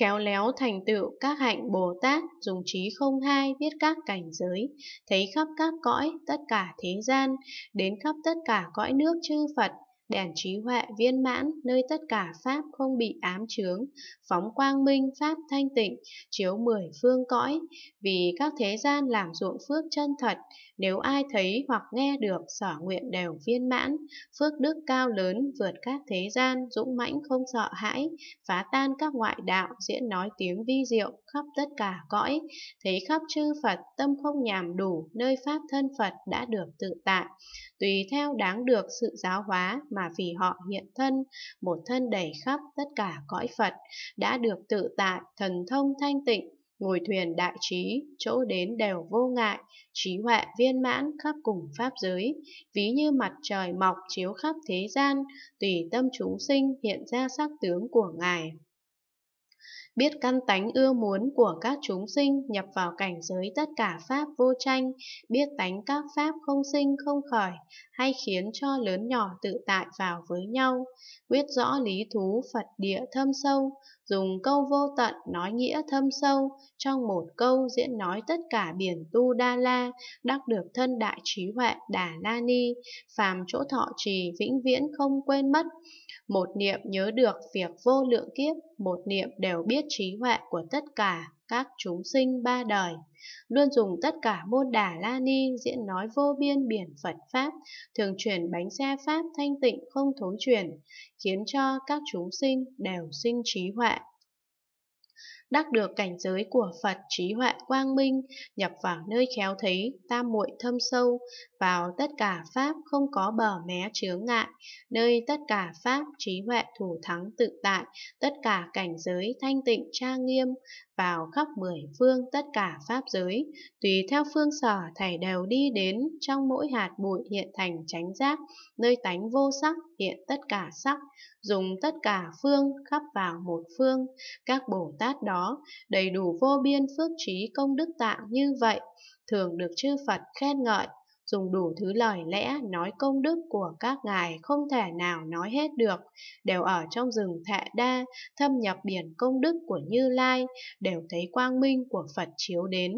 khéo léo thành tựu các hạnh Bồ Tát, dùng trí không hai biết các cảnh giới, thấy khắp các cõi, tất cả thế gian, đến khắp tất cả cõi nước chư Phật, đèn trí huệ viên mãn nơi tất cả pháp không bị ám chướng, phóng quang minh pháp thanh tịnh, chiếu mười phương cõi, vì các thế gian làm ruộng phước chân thật, nếu ai thấy hoặc nghe được sở nguyện đều viên mãn, phước đức cao lớn vượt các thế gian, dũng mãnh không sợ hãi, phá tan các ngoại đạo, diễn nói tiếng vi diệu khắp tất cả cõi, thấy khắp chư Phật tâm không nhàm đủ nơi pháp thân Phật đã được tự tại, tùy theo đáng được sự giáo hóa mà mà vì họ hiện thân, một thân đầy khắp tất cả cõi Phật, đã được tự tại, thần thông thanh tịnh, ngồi thuyền đại trí, chỗ đến đều vô ngại, trí huệ viên mãn khắp cùng pháp giới, ví như mặt trời mọc chiếu khắp thế gian, tùy tâm chúng sinh hiện ra sắc tướng của Ngài biết căn tánh ưa muốn của các chúng sinh nhập vào cảnh giới tất cả pháp vô tranh, biết tánh các pháp không sinh không khởi, hay khiến cho lớn nhỏ tự tại vào với nhau, biết rõ lý thú Phật địa thâm sâu, dùng câu vô tận nói nghĩa thâm sâu, trong một câu diễn nói tất cả biển tu đa la, đắc được thân đại trí huệ đà la ni, phàm chỗ thọ trì vĩnh viễn không quên mất. Một niệm nhớ được việc vô lượng kiếp, một niệm đều đều biết trí huệ của tất cả các chúng sinh ba đời, luôn dùng tất cả môn đà la ni diễn nói vô biên biển Phật Pháp, thường chuyển bánh xe Pháp thanh tịnh không thối chuyển, khiến cho các chúng sinh đều sinh trí huệ đắc được cảnh giới của Phật trí huệ quang minh, nhập vào nơi khéo thấy, tam muội thâm sâu, vào tất cả pháp không có bờ mé chướng ngại, nơi tất cả pháp trí huệ thủ thắng tự tại, tất cả cảnh giới thanh tịnh tra nghiêm, vào khắp mười phương tất cả pháp giới, tùy theo phương sở thảy đều đi đến trong mỗi hạt bụi hiện thành chánh giác, nơi tánh vô sắc hiện tất cả sắc, dùng tất cả phương khắp vào một phương, các Bồ Tát đó đầy đủ vô biên phước trí công đức tạng như vậy, thường được chư Phật khen ngợi, dùng đủ thứ lời lẽ nói công đức của các ngài không thể nào nói hết được, đều ở trong rừng thệ đa, thâm nhập biển công đức của Như Lai, đều thấy quang minh của Phật chiếu đến.